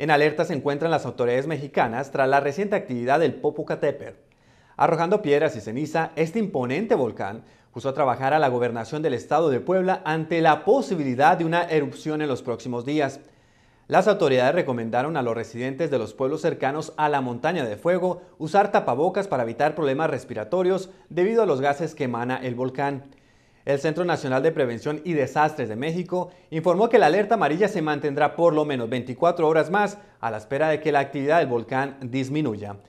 En alerta se encuentran las autoridades mexicanas tras la reciente actividad del Popocatépetl. Arrojando piedras y ceniza, este imponente volcán puso a trabajar a la gobernación del estado de Puebla ante la posibilidad de una erupción en los próximos días. Las autoridades recomendaron a los residentes de los pueblos cercanos a la montaña de fuego usar tapabocas para evitar problemas respiratorios debido a los gases que emana el volcán. El Centro Nacional de Prevención y Desastres de México informó que la alerta amarilla se mantendrá por lo menos 24 horas más a la espera de que la actividad del volcán disminuya.